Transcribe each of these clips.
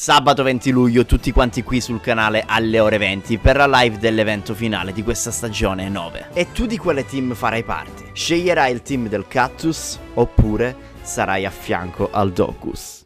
Sabato 20 luglio tutti quanti qui sul canale alle ore 20 per la live dell'evento finale di questa stagione 9. E tu di quale team farai parte? Sceglierai il team del Cactus oppure sarai a fianco al Docus?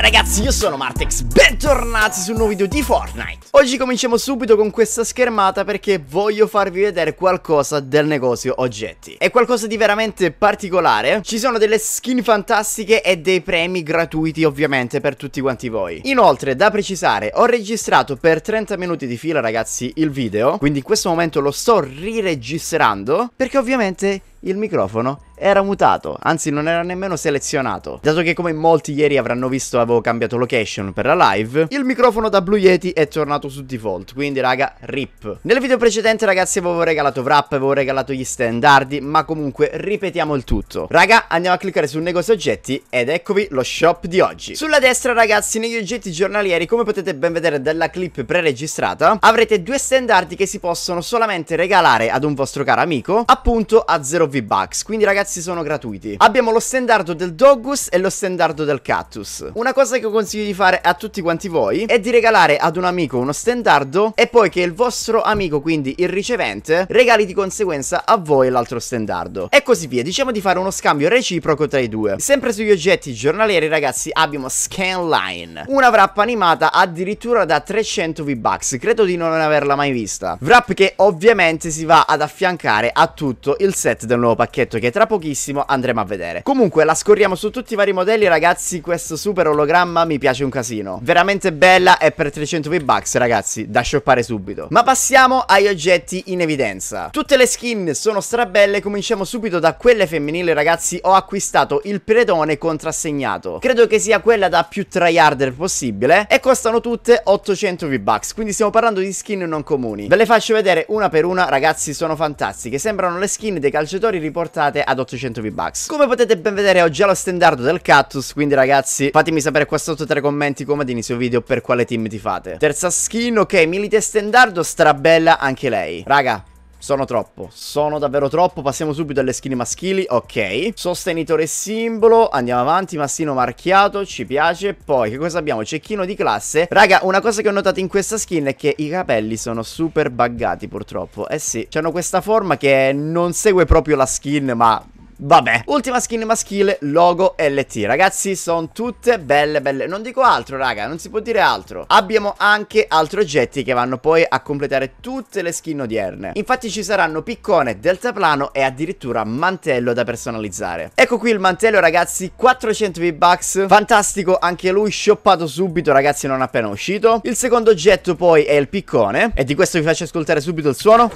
Bene ragazzi, io sono Martex, bentornati su un nuovo video di Fortnite Oggi cominciamo subito con questa schermata perché voglio farvi vedere qualcosa del negozio oggetti È qualcosa di veramente particolare, ci sono delle skin fantastiche e dei premi gratuiti ovviamente per tutti quanti voi Inoltre, da precisare, ho registrato per 30 minuti di fila ragazzi il video Quindi in questo momento lo sto riregistrando perché ovviamente il microfono era mutato, anzi non era nemmeno selezionato. Dato che come molti ieri avranno visto avevo cambiato location per la live, il microfono da Blue Yeti è tornato su default, quindi raga, rip. Nel video precedente ragazzi avevo regalato wrap, avevo regalato gli standardi, ma comunque ripetiamo il tutto. Raga, andiamo a cliccare sul negozio oggetti ed eccovi lo shop di oggi. Sulla destra ragazzi, negli oggetti giornalieri, come potete ben vedere dalla clip preregistrata, avrete due standardi che si possono solamente regalare ad un vostro caro amico, appunto a 0 V-Bucks, quindi ragazzi sono gratuiti. Abbiamo lo standard del Doggus e lo standard del Cactus. Una cosa che consiglio di fare a tutti quanti voi è di regalare ad un amico uno standardo e poi che il vostro amico, quindi il ricevente, regali di conseguenza a voi l'altro standardo. E così via, diciamo di fare uno scambio reciproco tra i due. Sempre sugli oggetti giornalieri ragazzi abbiamo Scanline, una wrap animata addirittura da 300 V-Bucks, credo di non averla mai vista. Wrap che ovviamente si va ad affiancare a tutto il set del un nuovo pacchetto che tra pochissimo andremo a vedere. Comunque la scorriamo su tutti i vari modelli ragazzi, questo super ologramma mi piace un casino. Veramente bella e per 300 V-Bucks ragazzi, da shoppare subito. Ma passiamo agli oggetti in evidenza. Tutte le skin sono strabelle, cominciamo subito da quelle femminili ragazzi, ho acquistato il predone contrassegnato. Credo che sia quella da più tryharder possibile e costano tutte 800 V-Bucks, quindi stiamo parlando di skin non comuni. Ve le faccio vedere una per una ragazzi, sono fantastiche, sembrano le skin dei calciatori donatori riportate ad 800 V-Bucks. Come potete ben vedere ho già lo standard del Cactus, quindi ragazzi fatemi sapere qua sotto tra i commenti come ad inizio video per quale team ti fate. Terza skin, ok, Milite standard, strabella anche lei. Raga, sono troppo, sono davvero troppo, passiamo subito alle skin maschili, ok Sostenitore simbolo, andiamo avanti, mastino marchiato, ci piace Poi che cosa abbiamo? Cecchino di classe Raga, una cosa che ho notato in questa skin è che i capelli sono super buggati purtroppo Eh sì, hanno questa forma che non segue proprio la skin ma Vabbè, ultima skin maschile, logo LT Ragazzi, sono tutte belle belle Non dico altro, raga, non si può dire altro Abbiamo anche altri oggetti che vanno poi a completare tutte le skin odierne Infatti ci saranno piccone, deltaplano e addirittura mantello da personalizzare Ecco qui il mantello, ragazzi, 400 V-Bucks Fantastico, anche lui shoppato subito, ragazzi, non appena uscito Il secondo oggetto poi è il piccone E di questo vi faccio ascoltare subito il suono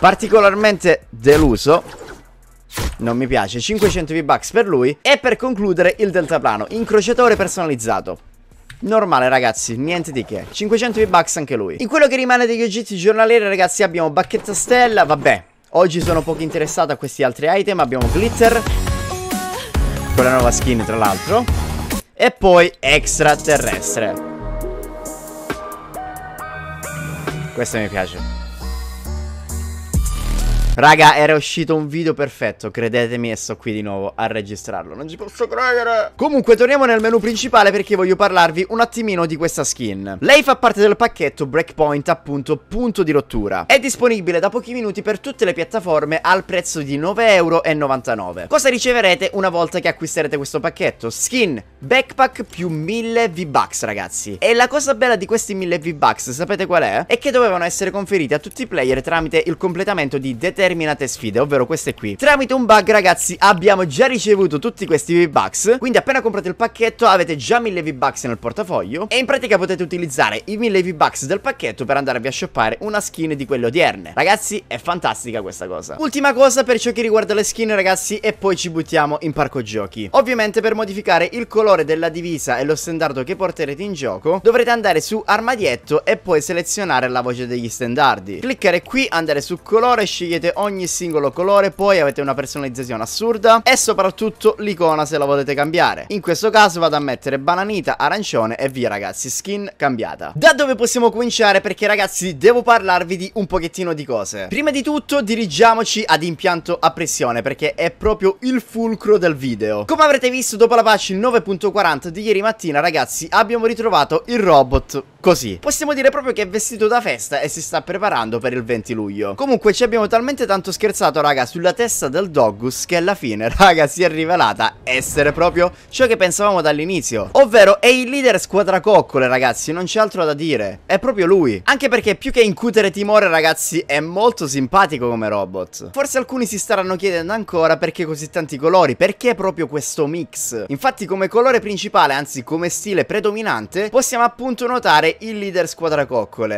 Particolarmente deluso non mi piace 500 V-Bucks per lui E per concludere il deltaplano Incrociatore personalizzato Normale ragazzi, niente di che 500 V-Bucks anche lui In quello che rimane degli oggetti giornalieri ragazzi abbiamo bacchetta stella Vabbè, oggi sono poco interessato a questi altri item Abbiamo glitter Con la nuova skin tra l'altro E poi extraterrestre Questo mi piace Raga, era uscito un video perfetto, credetemi e sto qui di nuovo a registrarlo, non ci posso credere! Comunque, torniamo nel menu principale perché voglio parlarvi un attimino di questa skin. Lei fa parte del pacchetto Breakpoint, appunto, punto di rottura. È disponibile da pochi minuti per tutte le piattaforme al prezzo di 9,99€. Cosa riceverete una volta che acquisterete questo pacchetto? Skin, backpack più 1000 V-Bucks, ragazzi. E la cosa bella di questi 1000 V-Bucks, sapete qual è? È che dovevano essere conferiti a tutti i player tramite il completamento di Detective determinate sfide, ovvero queste qui. Tramite un bug, ragazzi, abbiamo già ricevuto tutti questi V-Bucks, quindi appena comprate il pacchetto avete già 1000 V-Bucks nel portafoglio e in pratica potete utilizzare i 1000 V-Bucks del pacchetto per andarvi a shoppare una skin di quelle odierne. Ragazzi, è fantastica questa cosa. Ultima cosa per ciò che riguarda le skin, ragazzi, e poi ci buttiamo in parco giochi. Ovviamente per modificare il colore della divisa e lo standard che porterete in gioco, dovrete andare su armadietto e poi selezionare la voce degli standardi. Cliccare qui, andare su colore, scegliete scegliete ogni singolo colore Poi avete una personalizzazione assurda E soprattutto l'icona se la volete cambiare In questo caso vado a mettere bananita, arancione e via ragazzi Skin cambiata Da dove possiamo cominciare? Perché ragazzi devo parlarvi di un pochettino di cose Prima di tutto dirigiamoci ad impianto a pressione Perché è proprio il fulcro del video Come avrete visto dopo la patch 9.40 di ieri mattina ragazzi Abbiamo ritrovato il robot così Possiamo dire proprio che è vestito da festa e si sta preparando per il 20 luglio Comunque ci abbiamo talmente talmente tanto scherzato raga sulla testa del Doggus che alla fine raga si è rivelata essere proprio ciò che pensavamo dall'inizio Ovvero è il leader squadra ragazzi non c'è altro da dire È proprio lui Anche perché più che incutere timore ragazzi è molto simpatico come robot Forse alcuni si staranno chiedendo ancora perché così tanti colori Perché proprio questo mix Infatti come colore principale anzi come stile predominante Possiamo appunto notare il leader squadra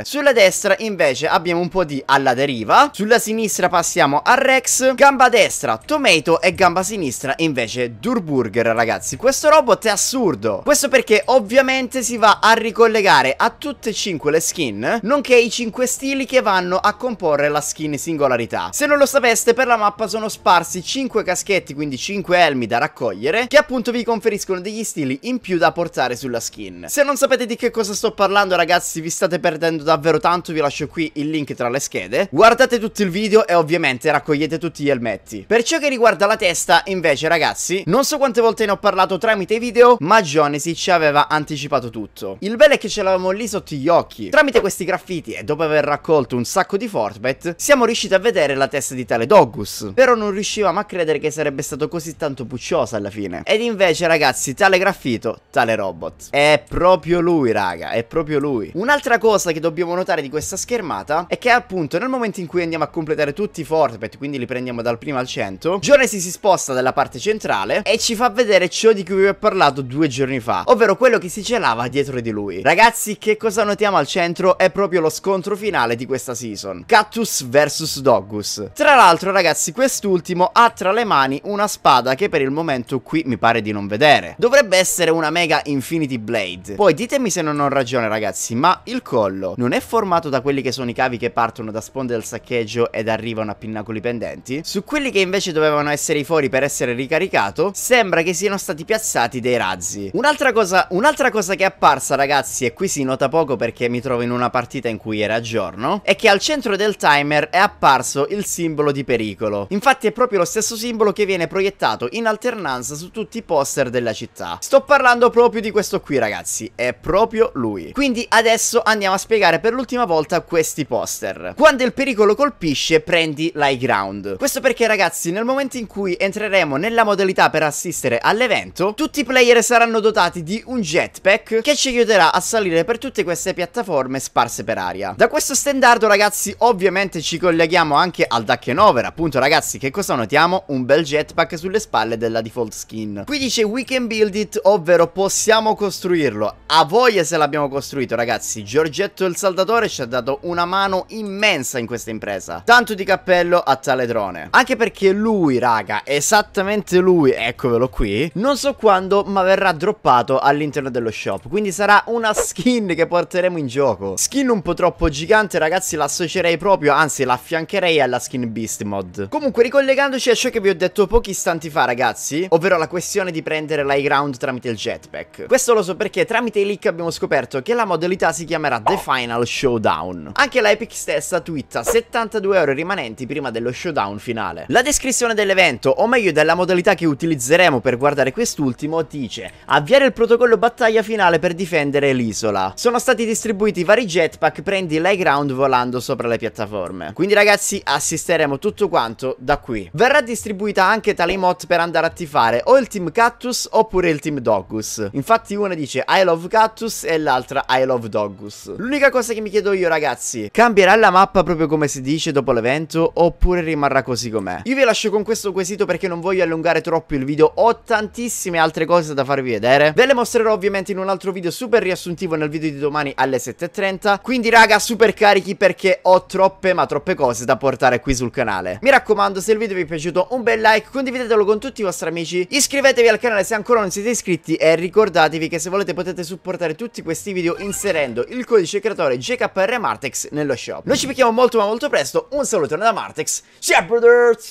Sulla destra invece abbiamo un po' di alla deriva Sulla sinistra passiamo a Rex Gamba destra, Tomato e gamba sinistra invece Durburger ragazzi Questo robot è assurdo Questo perché ovviamente si va a ricollegare a tutte e cinque le skin Nonché i cinque stili che vanno a comporre la skin singolarità Se non lo sapeste per la mappa sono sparsi cinque caschetti quindi cinque elmi da raccogliere Che appunto vi conferiscono degli stili in più da portare sulla skin Se non sapete di che cosa sto parlando ragazzi vi state perdendo davvero tanto Vi lascio qui il link tra le schede Guardate tutto il video e ho ovviamente raccogliete tutti gli elmetti. Per ciò che riguarda la testa, invece ragazzi, non so quante volte ne ho parlato tramite video, ma Jonesi ci aveva anticipato tutto. Il bello è che ce l'avevamo lì sotto gli occhi. Tramite questi graffiti e dopo aver raccolto un sacco di Fortbet, siamo riusciti a vedere la testa di tale Doggus. Però non riuscivamo a credere che sarebbe stato così tanto pucciosa alla fine. Ed invece ragazzi, tale graffito, tale robot. È proprio lui raga, è proprio lui. Un'altra cosa che dobbiamo notare di questa schermata è che appunto nel momento in cui andiamo a completare tutto tutti i quindi li prendiamo dal primo al 100. Jonesy si sposta dalla parte centrale e ci fa vedere ciò di cui vi ho parlato due giorni fa, ovvero quello che si celava dietro di lui. Ragazzi, che cosa notiamo al centro è proprio lo scontro finale di questa season. Cactus vs Doggus. Tra l'altro, ragazzi, quest'ultimo ha tra le mani una spada che per il momento qui mi pare di non vedere. Dovrebbe essere una Mega Infinity Blade. Poi ditemi se non ho ragione, ragazzi, ma il collo non è formato da quelli che sono i cavi che partono da sponde del saccheggio ed arrivano arrivano a pinnacoli pendenti, su quelli che invece dovevano essere i fori per essere ricaricato, sembra che siano stati piazzati dei razzi. Un'altra cosa, un'altra cosa che è apparsa ragazzi, e qui si nota poco perché mi trovo in una partita in cui era giorno, è che al centro del timer è apparso il simbolo di pericolo. Infatti è proprio lo stesso simbolo che viene proiettato in alternanza su tutti i poster della città. Sto parlando proprio di questo qui ragazzi, è proprio lui. Quindi adesso andiamo a spiegare per l'ultima volta questi poster. Quando il pericolo colpisce, prende prendi l'high ground. Questo perché ragazzi nel momento in cui entreremo nella modalità per assistere all'evento, tutti i player saranno dotati di un jetpack che ci aiuterà a salire per tutte queste piattaforme sparse per aria. Da questo standard ragazzi ovviamente ci colleghiamo anche al Duckenover, appunto ragazzi che cosa notiamo? Un bel jetpack sulle spalle della default skin. Qui dice we can build it, ovvero possiamo costruirlo. A voglia se l'abbiamo costruito ragazzi, Giorgetto il Saldatore ci ha dato una mano immensa in questa impresa. Tanto di capire cappello a tale drone. Anche perché lui, raga, esattamente lui, eccovelo qui, non so quando, ma verrà droppato all'interno dello shop. Quindi sarà una skin che porteremo in gioco. Skin un po' troppo gigante, ragazzi, l'associerei proprio, anzi l'affiancherei alla skin Beast Mod. Comunque, ricollegandoci a ciò che vi ho detto pochi istanti fa, ragazzi, ovvero la questione di prendere l'high ground tramite il jetpack. Questo lo so perché tramite i leak abbiamo scoperto che la modalità si chiamerà The Final Showdown. Anche la Epic stessa twitta 72 euro rimanenti aggiornamenti prima dello showdown finale. La descrizione dell'evento, o meglio della modalità che utilizzeremo per guardare quest'ultimo, dice Avviare il protocollo battaglia finale per difendere l'isola. Sono stati distribuiti vari jetpack, prendi l'high ground volando sopra le piattaforme. Quindi ragazzi assisteremo tutto quanto da qui. Verrà distribuita anche tale mod per andare a tifare o il team Cactus oppure il team Doggus. Infatti una dice I love Cactus e l'altra I love Doggus. L'unica cosa che mi chiedo io ragazzi, cambierà la mappa proprio come si dice dopo l'evento? peggio oppure rimarrà così com'è. Io vi lascio con questo quesito perché non voglio allungare troppo il video, ho tantissime altre cose da farvi vedere. Ve le mostrerò ovviamente in un altro video super riassuntivo nel video di domani alle 7.30. Quindi raga, super carichi perché ho troppe ma troppe cose da portare qui sul canale. Mi raccomando, se il video vi è piaciuto un bel like, condividetelo con tutti i vostri amici, iscrivetevi al canale se ancora non siete iscritti e ricordatevi che se volete potete supportare tutti questi video inserendo il codice creatore JKRMartex nello shop. Noi ci becchiamo molto ma molto presto, un saluto da Martex. Ciao, brothers!